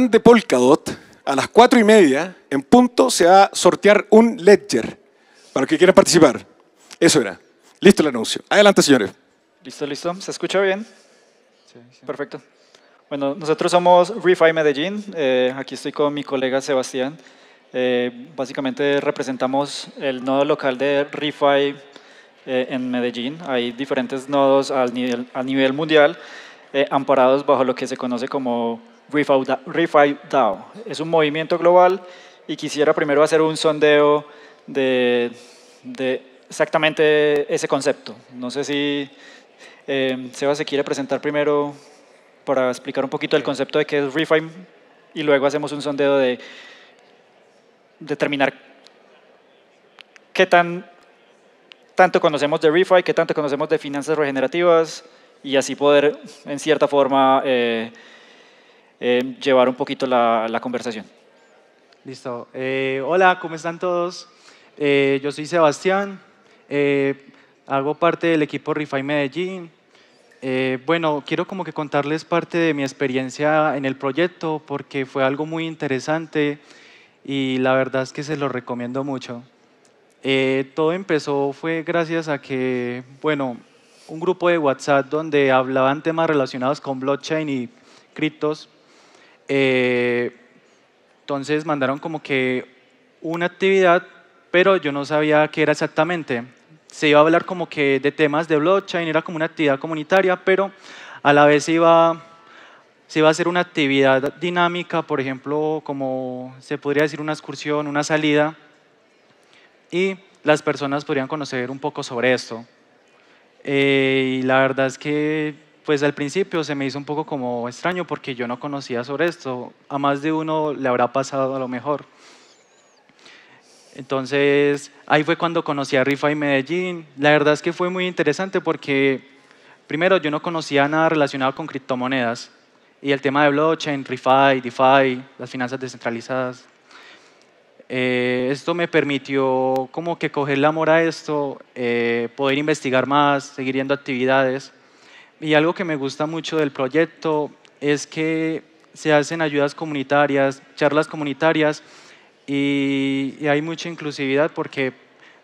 de Polkadot, a las cuatro y media, en punto, se va a sortear un ledger para los que quieran participar. Eso era. Listo el anuncio. Adelante, señores. Listo, listo. ¿Se escucha bien? Perfecto. Bueno, nosotros somos ReFi Medellín. Eh, aquí estoy con mi colega Sebastián. Eh, básicamente representamos el nodo local de ReFi eh, en Medellín. Hay diferentes nodos al nivel, a nivel mundial, amparados bajo lo que se conoce como ReFiDAO. Es un movimiento global y quisiera primero hacer un sondeo de, exactamente ese concepto. No sé si eh, Seba se quiere presentar primero para explicar un poquito el concepto de qué es ReFi y luego hacemos un sondeo de determinar qué tan tanto conocemos de ReFi, qué tanto conocemos de finanzas regenerativas y así poder en cierta forma eh, Em, llevar un poquito la, conversación. Listo. Eh, hola, ¿cómo están todos? Eh, yo soy Sebastián, eh, hago parte del equipo Refine Medellín. bueno, quiero como que contarles parte de mi experiencia en el proyecto porque fue algo muy interesante y la verdad es que se lo recomiendo mucho. todo empezó fue gracias a que, bueno, un grupo de WhatsApp donde hablaban temas relacionados con blockchain y criptos eh, entonces mandaron como que una actividad, pero yo no sabía qué era exactamente. Se iba a hablar como que de temas de blockchain, era como una actividad comunitaria, pero a la vez iba, se iba a hacer una actividad dinámica, por ejemplo, como se podría decir una excursión, una salida, y las personas podrían conocer un poco sobre esto. Eh, y la verdad es que pues al principio se me hizo un poco como extraño porque yo no conocía sobre esto. A más de uno le habrá pasado a lo mejor. Entonces, ahí fue cuando conocí a Rifa y Medellín. La verdad es que fue muy interesante porque, primero, yo no conocía nada relacionado con criptomonedas y el tema de blockchain, ReFi, DeFi, las finanzas descentralizadas. Eh, esto me permitió como que coger el amor a esto, eh, poder investigar más, seguir yendo actividades y algo que me gusta mucho del proyecto es que se hacen ayudas comunitarias, charlas comunitarias y, hay mucha inclusividad porque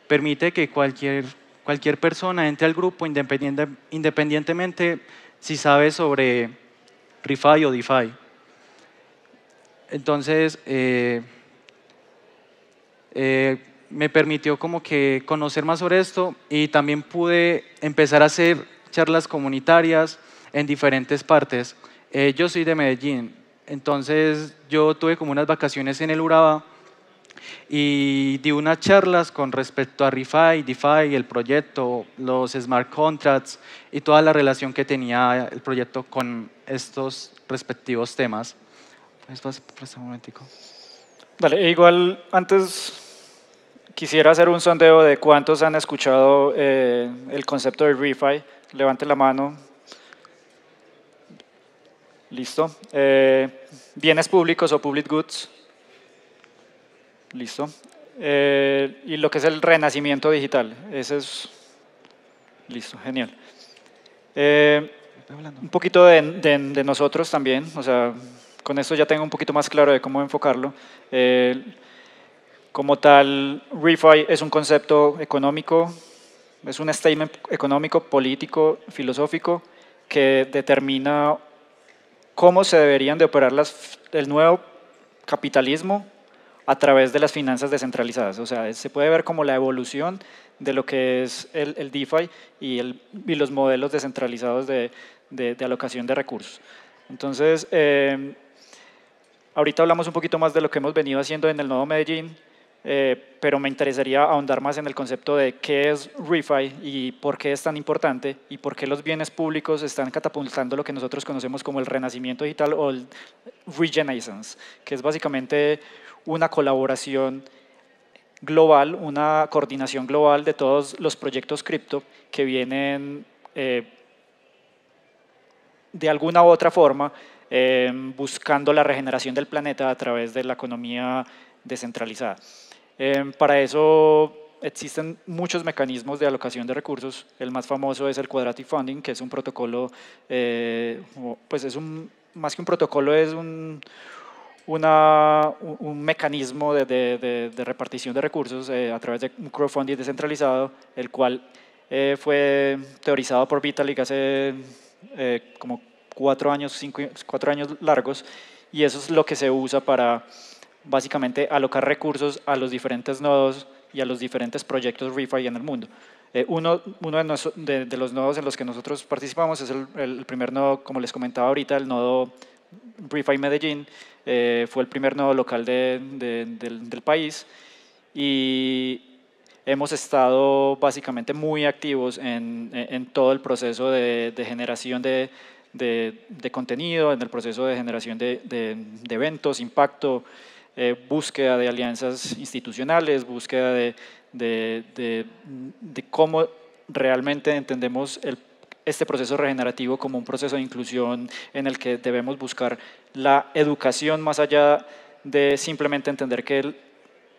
permite que cualquier, cualquier persona entre al grupo independientemente si sabe sobre ReFi o DeFi. Entonces, eh, eh, me permitió como que conocer más sobre esto y también pude empezar a hacer charlas comunitarias en diferentes partes. Eh, yo soy de Medellín, entonces yo tuve como unas vacaciones en el Uraba y di unas charlas con respecto a ReFi, DeFi, el proyecto, los smart contracts y toda la relación que tenía el proyecto con estos respectivos temas. Pues, pasar un momentico. Vale, e igual antes Quisiera hacer un sondeo de cuántos han escuchado eh, el concepto de ReFi. Levante la mano. Listo. Eh, bienes públicos o public goods. Listo. Eh, y lo que es el renacimiento digital. Eso es. Listo, genial. un poquito de, de, nosotros también. O sea, con esto ya tengo un poquito más claro de cómo enfocarlo. Como tal, ReFi es un concepto económico, es un statement económico, político, filosófico, que determina cómo se deberían de operar el nuevo capitalismo a través de las finanzas descentralizadas. O sea, se puede ver como la evolución de lo que es el, DeFi y, los modelos descentralizados de, de, alocación de recursos. Entonces, eh, ahorita hablamos un poquito más de lo que hemos venido haciendo en el nuevo Medellín, eh, pero me interesaría ahondar más en el concepto de qué es ReFi y por qué es tan importante y por qué los bienes públicos están catapultando lo que nosotros conocemos como el renacimiento digital o el Regenescence, que es básicamente una colaboración global, una coordinación global de todos los proyectos cripto que vienen eh, de alguna u otra forma eh, buscando la regeneración del planeta a través de la economía descentralizada. Em, para eso existen muchos mecanismos de alocación de recursos. El más famoso es el Quadratic Funding, que es un protocolo, eh, pues es un, más que un protocolo, es un, una, un mecanismo de, repartición de recursos eh, a través de un crowdfunding descentralizado, el cual eh, fue teorizado por Vitalik hace como cuatro años, cuatro años largos, y eso es lo que se usa para básicamente alocar recursos a los diferentes nodos y a los diferentes proyectos ReFi en el mundo. Eh, uno, uno de, los nodos en los que nosotros participamos es el, primer nodo, como les comentaba ahorita, el nodo ReFi Medellín, eh, fue el primer nodo local del, país y hemos estado básicamente muy activos en, todo el proceso de, generación de, de, contenido, en el proceso de generación de, eventos, impacto. Eh, búsqueda de alianzas institucionales, búsqueda de, cómo realmente entendemos este proceso regenerativo como un proceso de inclusión en el que debemos buscar la educación más allá de simplemente entender que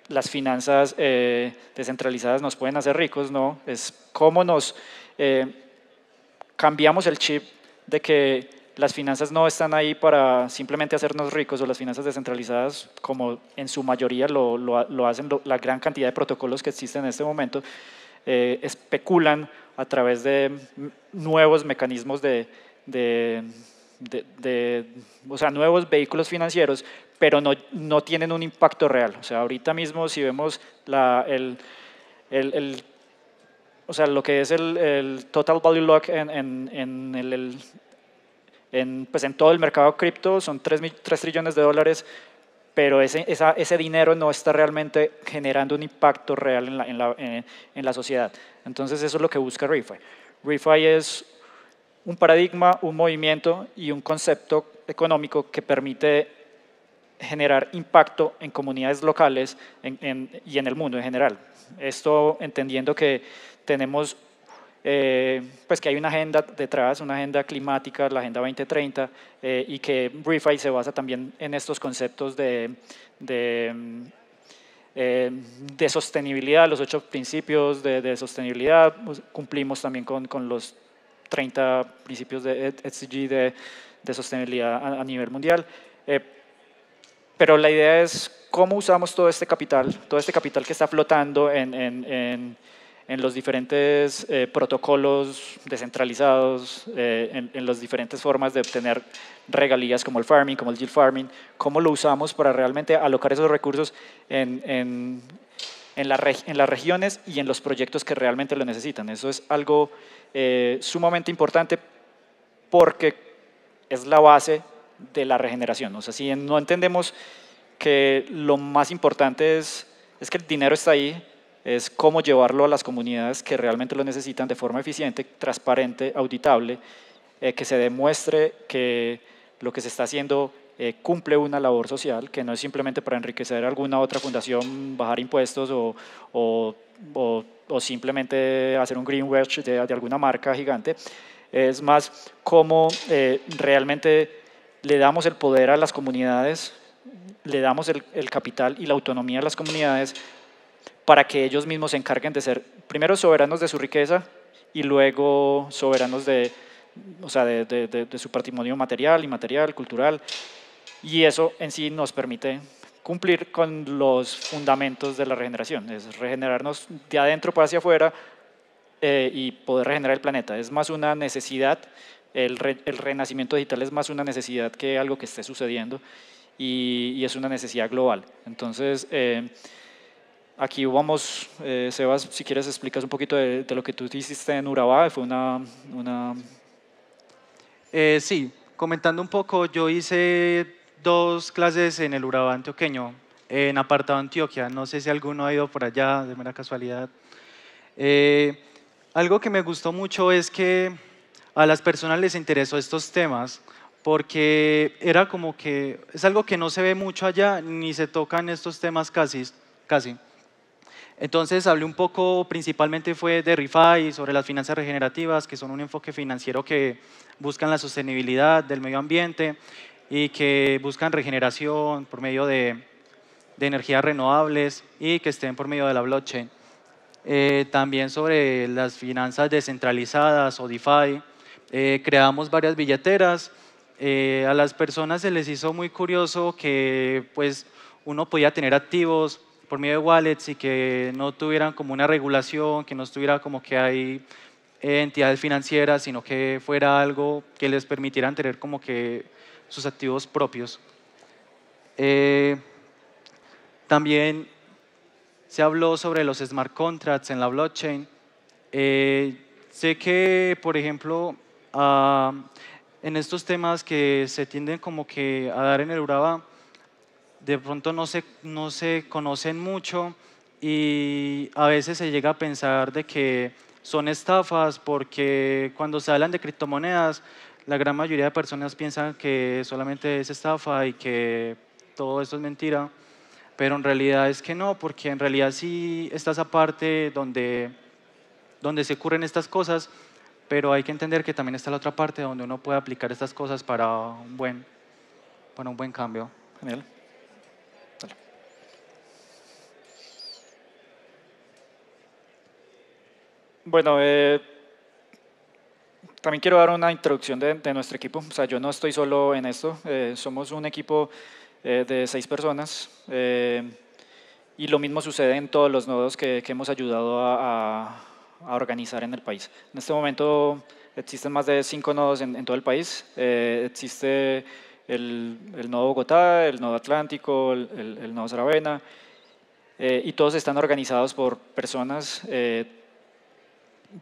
las finanzas eh, descentralizadas nos pueden hacer ricos, no, es cómo nos eh, cambiamos el chip de que las finanzas no están ahí para simplemente hacernos ricos o las finanzas descentralizadas, como en su mayoría lo, hacen la gran cantidad de protocolos que existen en este momento, eh, especulan a través de nuevos mecanismos de, de de, o sea, nuevos vehículos financieros, pero no, no tienen un impacto real. O sea, ahorita mismo si vemos la, o sea, lo que es el, total value lock en el, en, pues en todo el mercado cripto son 3, 3 trillones de dólares, pero ese, ese, dinero no está realmente generando un impacto real en la, en, la, en, la sociedad. Entonces eso es lo que busca ReFi. ReFi es un paradigma, un movimiento y un concepto económico que permite generar impacto en comunidades locales y en el mundo en general. Esto entendiendo que tenemos eh, pues que hay una agenda detrás, una agenda climática, la Agenda 2030, eh, y que REFI se basa también en estos conceptos de, de, mm, eh, sostenibilidad, los ocho principios de, sostenibilidad, cumplimos también con, los 30 principios de SDG de, sostenibilidad a, nivel mundial. pero la idea es cómo usamos todo este capital, todo este capital que está flotando en, en en los diferentes eh, protocolos descentralizados, eh, en, las diferentes formas de obtener regalías como el farming, como el yield farming, cómo lo usamos para realmente alocar esos recursos en, en, en las regiones y en los proyectos que realmente lo necesitan. Eso es algo eh, sumamente importante porque es la base de la regeneración. O sea, si no entendemos que lo más importante es, es que el dinero está ahí, es cómo llevarlo a las comunidades que realmente lo necesitan de forma eficiente, transparente, auditable, eh, que se demuestre que lo que se está haciendo eh, cumple una labor social, que no es simplemente para enriquecer alguna otra fundación, bajar impuestos o, simplemente hacer un greenwash de, de alguna marca gigante, es más cómo eh, realmente le damos el poder a las comunidades, le damos el, el capital y la autonomía a las comunidades para que ellos mismos se encarguen de ser primero soberanos de su riqueza y luego soberanos de, o sea, de, su patrimonio material, inmaterial, cultural. Y eso en sí nos permite cumplir con los fundamentos de la regeneración, es regenerarnos de adentro para hacia afuera eh, y poder regenerar el planeta. Es más una necesidad, el, el, renacimiento digital es más una necesidad que algo que esté sucediendo y, es una necesidad global. Entonces, eh, Aquí vamos, eh, Sebas, si quieres explicas un poquito de, lo que tú hiciste en Urabá, fue una... una... Eh, sí, comentando un poco, yo hice dos clases en el Urabá antioqueño, en apartado Antioquia, no sé si alguno ha ido por allá, de mera casualidad. Eh, algo que me gustó mucho es que a las personas les interesó estos temas, porque era como que es algo que no se ve mucho allá, ni se tocan estos temas casi. casi. Entonces hablé un poco, principalmente fue de ReFi, sobre las finanzas regenerativas, que son un enfoque financiero que buscan la sostenibilidad del medio ambiente y que buscan regeneración por medio de, energías renovables y que estén por medio de la blockchain. Eh, también sobre las finanzas descentralizadas o DeFi. Eh, creamos varias billeteras. Eh, a las personas se les hizo muy curioso que pues, uno podía tener activos por medio de wallets y que no tuvieran como una regulación, que no estuviera como que hay entidades financieras, sino que fuera algo que les permitieran tener como que sus activos propios. Eh, también se habló sobre los smart contracts en la blockchain. Eh, sé que, por ejemplo, ah, en estos temas que se tienden como que a dar en el uraba de pronto no se, conocen mucho y a veces se llega a pensar de que son estafas porque cuando se hablan de criptomonedas, la gran mayoría de personas piensan que solamente es estafa y que todo esto es mentira, pero en realidad es que no, porque en realidad sí está esa parte donde, donde se ocurren estas cosas, pero hay que entender que también está la otra parte donde uno puede aplicar estas cosas para un buen, para un buen cambio. Daniel. Bueno, eh, también quiero dar una introducción de, nuestro equipo. O sea, yo no estoy solo en esto. Eh, somos un equipo eh, de seis personas. y lo mismo sucede en todos los nodos que, hemos ayudado a, organizar en el país. En este momento existen más de cinco nodos en, todo el país. existe el, nodo Bogotá, el nodo Atlántico, el, nodo Saravena. y todos están organizados por personas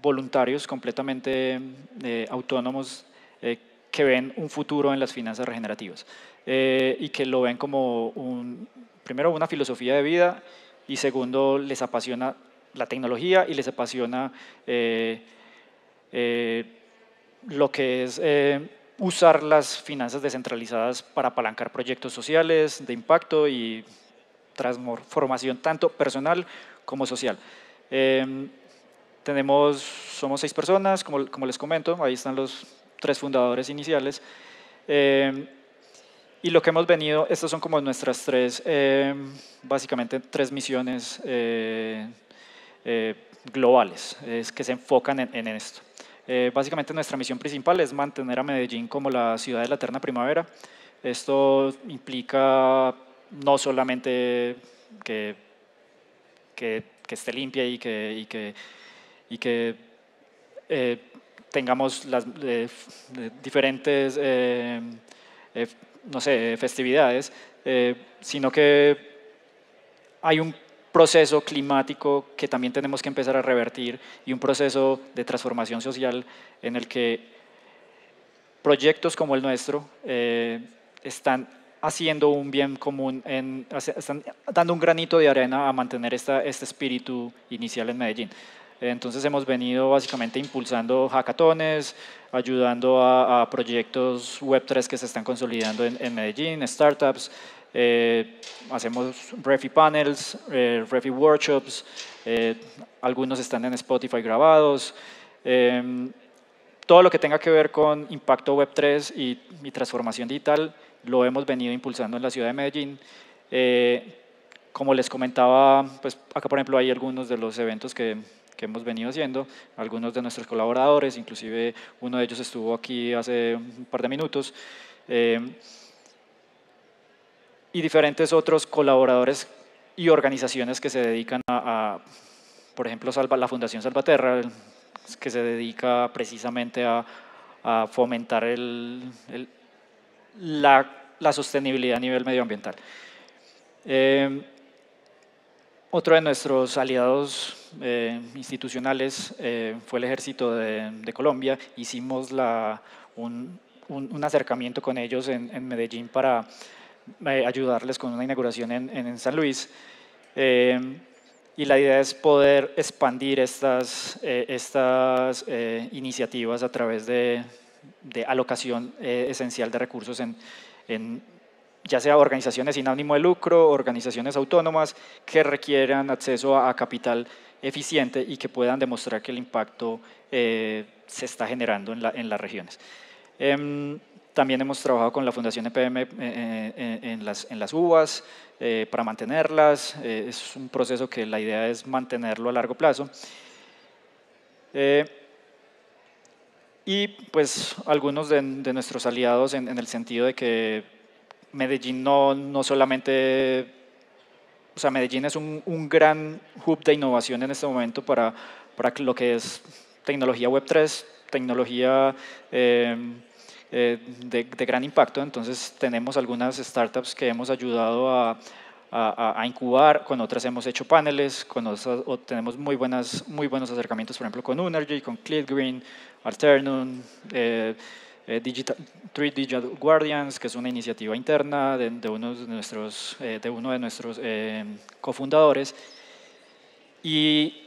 voluntarios completamente eh, autónomos eh, que ven un futuro en las finanzas regenerativas eh, y que lo ven como, un, primero, una filosofía de vida y segundo, les apasiona la tecnología y les apasiona lo que es usar las finanzas descentralizadas para apalancar proyectos sociales de impacto y transformación tanto personal como social. Tenemos, somos seis personas, como, como les comento, ahí están los tres fundadores iniciales. Eh, y lo que hemos venido, estas son como nuestras tres, eh, básicamente tres misiones eh, eh globales que se enfocan en, esto. básicamente nuestra misión principal es mantener a Medellín como la ciudad de la eterna primavera. Esto implica no solamente que, que, esté limpia y que, y que y que eh, tengamos las eh, diferentes, eh, no sé, festividades, sino que hay un proceso climático que también tenemos que empezar a revertir y un proceso de transformación social en el que proyectos como el nuestro están haciendo un bien común, están dando un granito de arena a mantener este espíritu inicial en Medellín. Entonces hemos venido básicamente impulsando hackatones, ayudando a, proyectos Web3 que se están consolidando en, Medellín, startups, eh, hacemos Refi Panels, eh, Refi Workshops, eh, algunos están en Spotify grabados. Em, todo lo que tenga que ver con impacto Web3 y, y, transformación digital lo hemos venido impulsando en la ciudad de Medellín como les comentaba, pues acá por ejemplo hay algunos de los eventos que, que hemos venido haciendo. Algunos de nuestros colaboradores, inclusive uno de ellos estuvo aquí hace un par de minutos. Eh, y diferentes otros colaboradores y organizaciones que se dedican a, por ejemplo, la Fundación Salvaterra, que se dedica precisamente a, fomentar la, la, sostenibilidad a nivel medioambiental. Eh, otro de nuestros aliados eh, institucionales eh, fue el Ejército de, Colombia. Hicimos la, un, acercamiento con ellos en, Medellín para eh, ayudarles con una inauguración en, San Luis. y la idea es poder expandir estas, estas iniciativas a través de, alocación esencial de recursos en, en ya sea organizaciones sin ánimo de lucro, organizaciones autónomas que requieran acceso a, capital eficiente y que puedan demostrar que el impacto eh, se está generando en, las regiones. Em, también hemos trabajado con la Fundación EPM eh, eh, en, las, en las para mantenerlas. es un proceso que la idea es mantenerlo a largo plazo. y pues algunos de, nuestros aliados en, en el sentido de que Medellín no, no solamente, o sea, Medellín es un, gran hub de innovación en este momento para, lo que es tecnología Web3, tecnología em, eh, de, gran impacto. Entonces tenemos algunas startups que hemos ayudado a, incubar, con otras hemos hecho paneles, con otras tenemos muy, buenas, muy buenos acercamientos, por ejemplo, con Unergy, con green Alternum. Eh, eh, digital, Three Digital Guardians, que es una iniciativa interna de, uno de nuestros, de uno de nuestros eh, eh, cofundadores. Y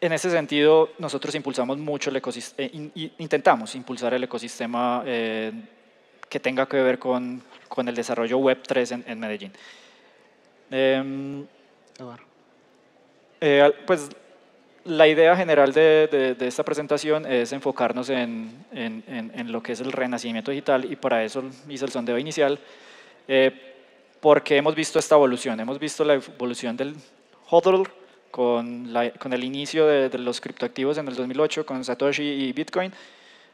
en ese sentido, nosotros impulsamos mucho el ecosistema, eh, intentamos impulsar el ecosistema que tenga que ver con, con el desarrollo Web3 en, en Medellín. Em, pues la idea general de, esta presentación es enfocarnos en, lo que es el renacimiento digital y para eso hice el sondeo inicial, eh, porque hemos visto esta evolución, hemos visto la evolución del hodler con, el inicio de, los criptoactivos en el 2008 con Satoshi y Bitcoin,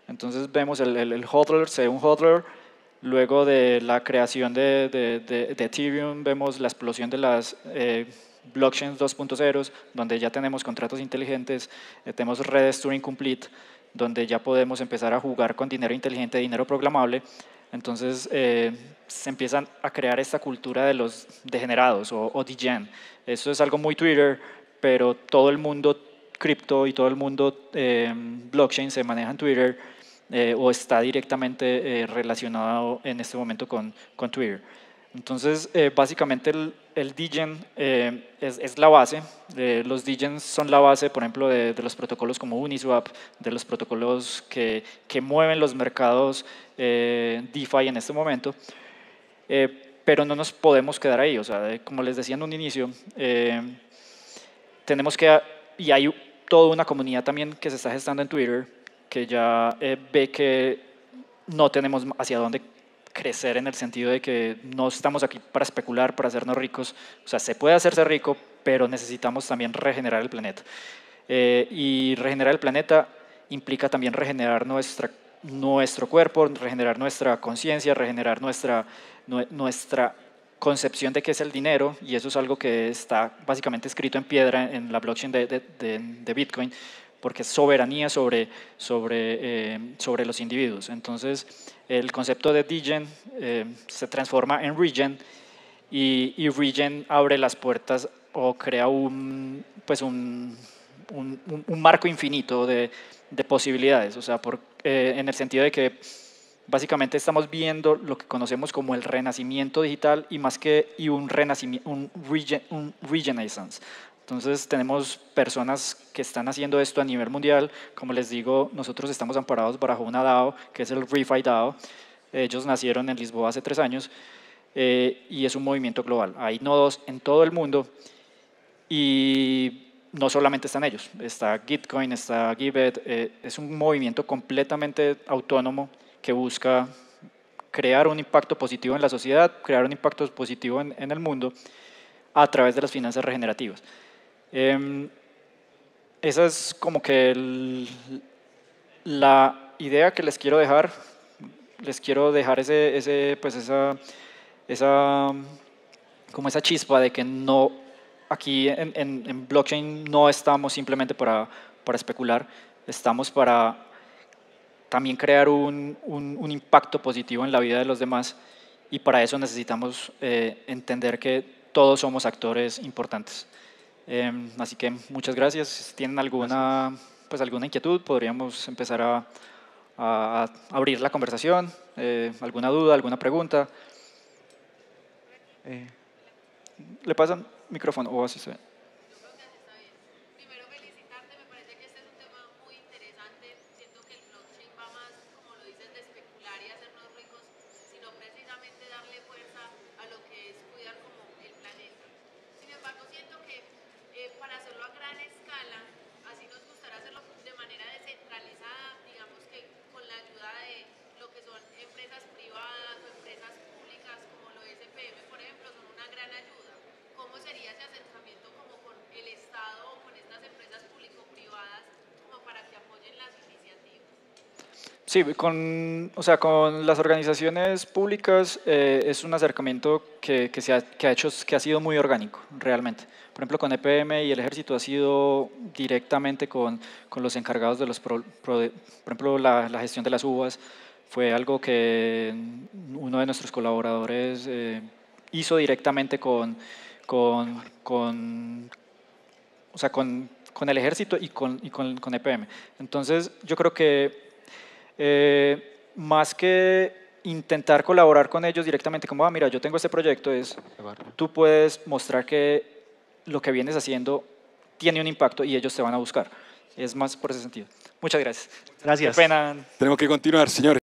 entonces vemos el, HODLer, un HODLer, luego de la creación de, Ethereum vemos la explosión de las... Eh, Blockchain 2.0, donde ya tenemos contratos inteligentes, eh, tenemos redes Turing Complete, donde ya podemos empezar a jugar con dinero inteligente, dinero programable. Entonces eh, se empiezan a crear esta cultura de los degenerados o, o Eso es algo muy Twitter, pero todo el mundo cripto y todo el mundo eh, blockchain se maneja en Twitter o está directamente relacionado en este momento con, con Twitter. Entonces, eh, básicamente el, el eh, es, la base, eh, los DGENs son la base, por ejemplo, de, los protocolos como Uniswap, de los protocolos que, que mueven los mercados DeFi en este momento, pero no nos podemos quedar ahí, o sea, como les decía en un inicio, tenemos que, y hay toda una comunidad también que se está gestando en Twitter, que ya ve que no tenemos hacia dónde crecer en el sentido de que no estamos aquí para especular, para hacernos ricos. O sea, se puede hacerse rico, pero necesitamos también regenerar el planeta. Eh, y regenerar el planeta implica también regenerar nuestra, nuestro cuerpo, regenerar nuestra conciencia, regenerar nuestra, nuestra concepción de qué es el dinero, y eso es algo que está básicamente escrito en piedra en la blockchain de, de Bitcoin, porque es soberanía sobre, sobre, eh, sobre los individuos. Entonces, el concepto de Digen eh, se transforma en regen y, regen abre las puertas o crea un, pues un, un, marco infinito de, de, posibilidades, o sea, eh, en el sentido de que básicamente estamos viendo lo que conocemos como el renacimiento digital y más que y un renacimiento un, regen, un entonces tenemos personas que están haciendo esto a nivel mundial. Como les digo, nosotros estamos amparados bajo una DAO, que es el ReFi DAO. Ellos nacieron en Lisboa hace tres años eh, y es un movimiento global. Hay nodos en todo el mundo y no solamente están ellos. Está Gitcoin, está Gibet. Eh, es un movimiento completamente autónomo que busca crear un impacto positivo en la sociedad, crear un impacto positivo en el mundo a través de las finanzas regenerativas. Em, esa es como que la idea que les quiero dejar. Les quiero dejar ese, ese, pues esa, esa, como esa chispa de que no, aquí en, blockchain no estamos simplemente para, para especular, estamos para también crear un, un, impacto positivo en la vida de los demás y para eso necesitamos eh, entender que todos somos actores importantes. Em, así que muchas gracias. Si tienen alguna, Pues, alguna inquietud, podríamos empezar a, abrir la conversación. Eh, ¿Alguna duda, alguna pregunta? Eh. ¿Le pasan micrófono o así se ve? Sí, con, o sea, con las organizaciones públicas eh, es un acercamiento que, que, se ha, que, ha hecho, que ha sido muy orgánico, realmente. Por ejemplo, con EPM y el Ejército ha sido directamente con, con los encargados de los, por ejemplo, la, la, gestión de las uvas, fue algo que uno de nuestros colaboradores eh, hizo directamente con, con, con, o sea, con, con el Ejército y, con, y con EPM. Entonces, yo creo que eh, más que intentar colaborar con ellos directamente, como, ah, mira, yo tengo este proyecto, es, tú puedes mostrar que lo que vienes haciendo tiene un impacto y ellos te van a buscar. Es más por ese sentido. Muchas gracias. Gracias. Tengo Tenemos que continuar, señores.